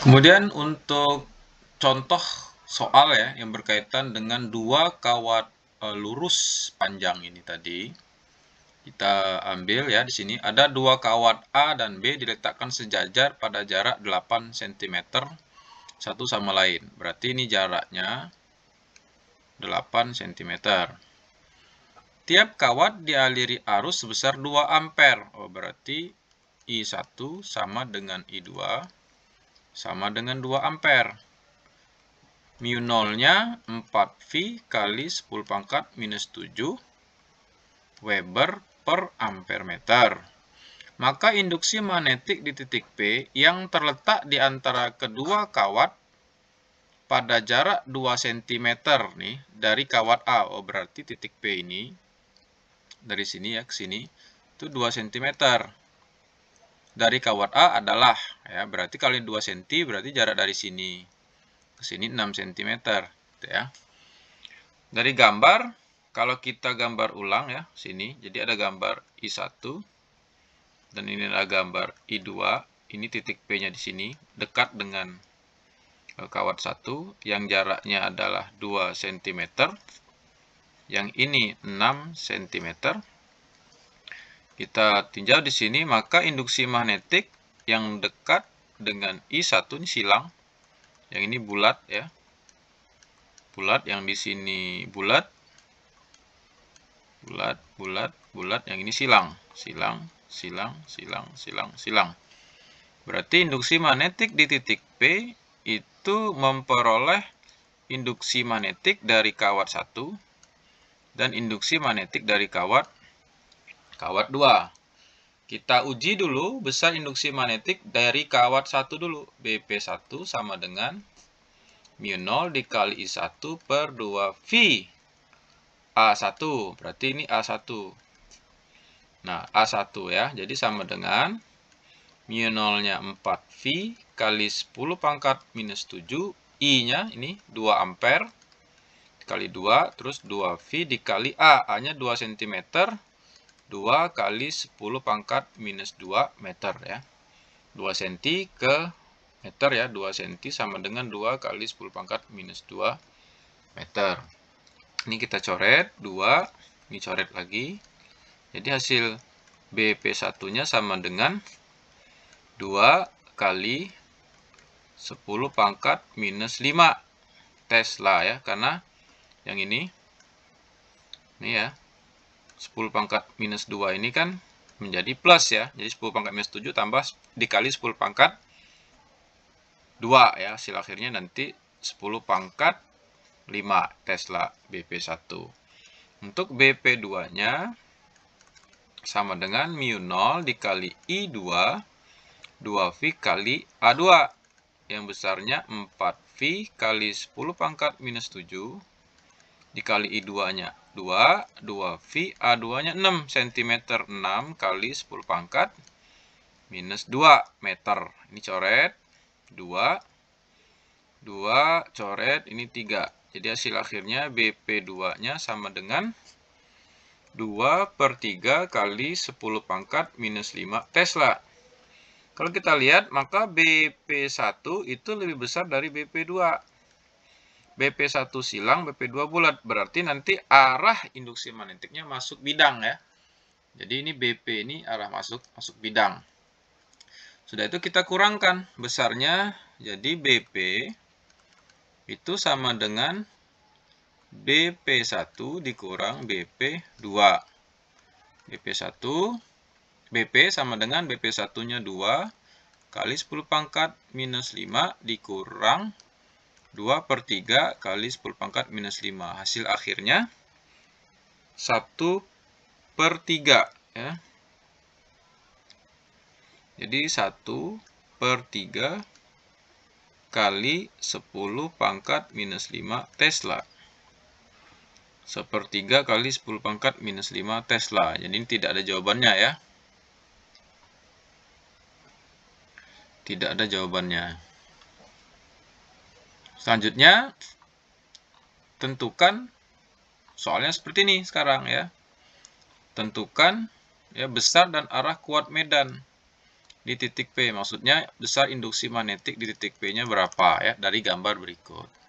Kemudian untuk contoh soal ya yang berkaitan dengan dua kawat e, lurus panjang ini tadi. Kita ambil ya di sini ada dua kawat A dan B diletakkan sejajar pada jarak 8 cm satu sama lain. Berarti ini jaraknya 8 cm. Tiap kawat dialiri arus sebesar 2 ampere. Oh, berarti I1 sama dengan I2 sama dengan 2 ampere. Mu nolnya 4V kali 10 pangkat minus 7 Weber per ampere meter. Maka induksi magnetik di titik P yang terletak di antara kedua kawat pada jarak 2 cm nih dari kawat A. Oh, berarti titik P ini dari sini ya ke sini itu 2 cm dari kawat A adalah ya berarti kali 2 cm berarti jarak dari sini ke sini 6 cm gitu ya. Dari gambar kalau kita gambar ulang ya sini jadi ada gambar I1 dan ini ada gambar I2 ini titik P-nya di sini dekat dengan eh, kawat 1 yang jaraknya adalah 2 cm yang ini 6 cm kita tinjau di sini, maka induksi magnetik yang dekat dengan I1 ini silang. Yang ini bulat ya. Bulat, yang di sini bulat. Bulat, bulat, bulat, yang ini silang. Silang, silang, silang, silang, silang. Berarti induksi magnetik di titik P itu memperoleh induksi magnetik dari kawat 1 dan induksi magnetik dari kawat kawat 2. Kita uji dulu besar induksi magnetik dari kawat 1 dulu. BP1 sama dengan mu 0 dikali I1 per 2V. A1, berarti ini A1. Nah, A1 ya, jadi sama dengan mu 0-nya 4V kali 10 pangkat minus 7, I-nya ini 2 ampere kali 2, terus 2V dikali A, A-nya 2 cm, 2 kali 10 pangkat minus 2 meter ya. 2 cm ke meter ya, 2 cm sama dengan 2 kali 10 pangkat minus 2 meter. Ini kita coret, 2, ini coret lagi. Jadi hasil BP1-nya sama dengan 2 kali 10 pangkat minus 5 Tesla ya, karena yang ini, ini ya, 10 pangkat minus 2 ini kan menjadi plus ya. Jadi 10 pangkat minus 7 tambah dikali 10 pangkat 2 ya. Hasil akhirnya nanti 10 pangkat 5 Tesla BP1. Untuk BP2-nya sama dengan mu 0 dikali I2 2V kali A2 yang besarnya 4V kali 10 pangkat minus 7 dikali I2-nya. 2, 2V, A2-nya 6 cm. 6 kali 10 pangkat minus 2 meter. Ini coret. 2, 2, coret, ini 3. Jadi hasil akhirnya BP2-nya sama dengan 2 per 3 kali 10 pangkat minus 5 Tesla. Kalau kita lihat, maka BP1 itu lebih besar dari BP2. BP1 silang, BP2 bulat. Berarti nanti arah induksi magnetiknya masuk bidang ya. Jadi ini BP ini arah masuk masuk bidang. Sudah itu kita kurangkan besarnya. Jadi BP itu sama dengan BP1 dikurang BP2. BP1 BP sama dengan BP1-nya 2 kali 10 pangkat minus 5 dikurang 2 per 3 kali 10 pangkat minus 5. Hasil akhirnya 1 per 3. Ya. Jadi 1 per 3 kali 10 pangkat minus 5 Tesla. 1 per 3 kali 10 pangkat minus 5 Tesla. Jadi ini tidak ada jawabannya ya. Tidak ada jawabannya. Selanjutnya, tentukan soalnya seperti ini sekarang ya. Tentukan ya besar dan arah kuat medan di titik P. Maksudnya besar induksi magnetik di titik P-nya berapa ya dari gambar berikut.